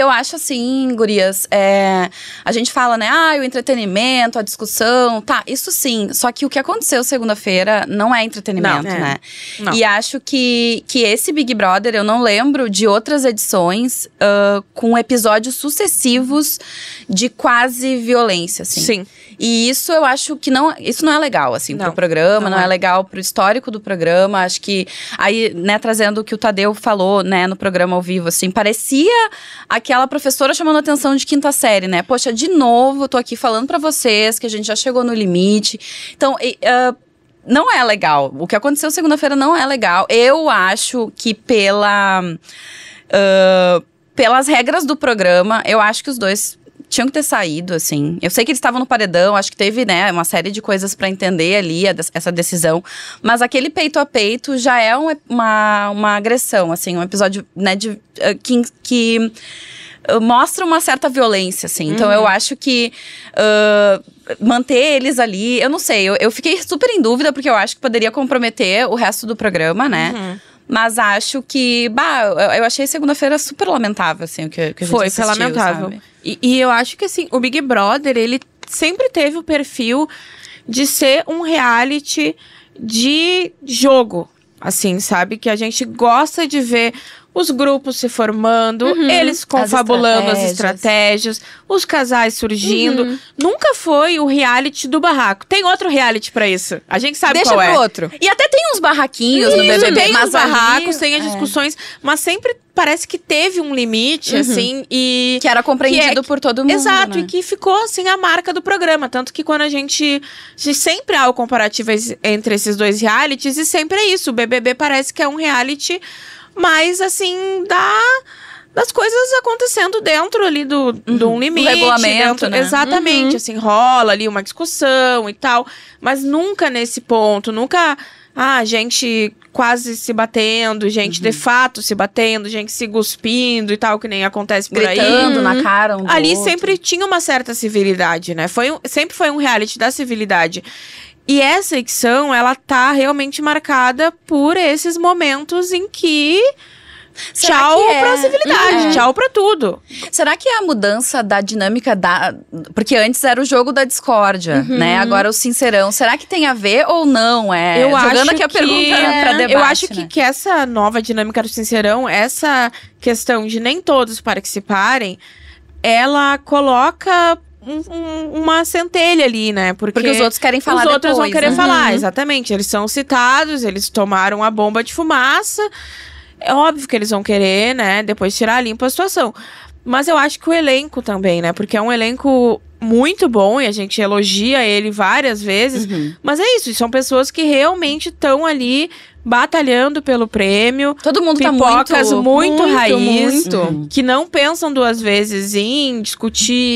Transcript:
eu acho assim, gurias, é, a gente fala, né, ah, o entretenimento, a discussão, tá, isso sim. Só que o que aconteceu segunda-feira não é entretenimento, não, é. né? Não. E acho que, que esse Big Brother, eu não lembro de outras edições uh, com episódios sucessivos de quase violência, assim. Sim. E isso eu acho que não, isso não é legal, assim, não, pro programa, não, não é. é legal pro histórico do programa. Acho que aí, né, trazendo o que o Tadeu falou, né, no programa ao vivo, assim, parecia aquele aquela professora chamando atenção de quinta série, né? Poxa, de novo, eu tô aqui falando para vocês que a gente já chegou no limite. Então, e, uh, não é legal. O que aconteceu segunda-feira não é legal. Eu acho que pela. Uh, pelas regras do programa, eu acho que os dois tinham que ter saído, assim. Eu sei que eles estavam no paredão, acho que teve, né, uma série de coisas para entender ali a, essa decisão. Mas aquele peito a peito já é um, uma, uma agressão, assim, um episódio, né, de, uh, que, que eh, mostra uma certa violência, assim. Uhum. Então eu uhum. acho que uh, manter eles ali, eu não sei, eu, eu, fiquei super em dúvida, porque eu acho que poderia comprometer o resto do programa, né? Uhum. Mas acho que, bah, eu achei segunda-feira super lamentável, assim, o que, que a gente Foi, assistiu, foi lamentável. E, e, eu acho que, assim, o Big Brother, ele sempre teve o perfil de ser um reality de jogo, assim, sabe? Que a gente gosta de ver os grupos se formando, uhum. eles confabulando as estratégias. as estratégias. os casais surgindo. Uhum. Nunca foi o reality do barraco. Tem outro reality para isso. A gente sabe Deixa qual pro é. outro. E até tem uns barraquinhos isso, no BBB, tem mas os barracos, tem as é. discussões, é. mas sempre parece que teve um limite, uhum. assim, e. Que era compreendido que é, por todo mundo. Exato, né? e que ficou, assim, a marca do programa. Tanto que quando a gente. A gente sempre há o comparativo entre esses dois realities, e sempre é isso. O BBB parece que é um reality mas assim, dá das coisas acontecendo dentro ali do, uhum. de um limite. Do regulamento, dentro, né? Exatamente, uhum. assim, rola ali uma discussão e tal, mas nunca nesse ponto, nunca, ah, gente quase se batendo, gente uhum. de fato se batendo, gente se cuspindo e tal, que nem acontece por Gritando aí. Gritando na uhum. cara um Ali outro. sempre tinha uma certa civilidade, né? Foi um, sempre foi um reality da civilidade. E essa edição, ela tá realmente marcada por esses momentos em que Será tchau é? pra civilidade, uhum. tchau pra tudo. Será que é a mudança da dinâmica da. Porque antes era o jogo da discórdia, uhum. né? Agora é o sincerão. Será que tem a ver ou não? É, eu jogando acho aqui a que... pergunta é. pra debate. Eu acho que, né? que essa nova dinâmica do sincerão, essa questão de nem todos participarem, ela coloca um, uma centelha ali, né? Porque, Porque, os outros querem falar Os outros vão querer né? falar, uhum. exatamente. Eles são citados, eles tomaram a bomba de fumaça. É óbvio que eles vão querer, né? Depois tirar limpo a situação. Mas eu acho que o elenco também, né? Porque é um elenco muito bom e a gente elogia ele várias vezes. Uhum. Mas é isso, são pessoas que realmente estão ali batalhando pelo prêmio. Todo mundo tá pipocas tá muito, muito, muito raiz, muito. que não pensam duas vezes em discutir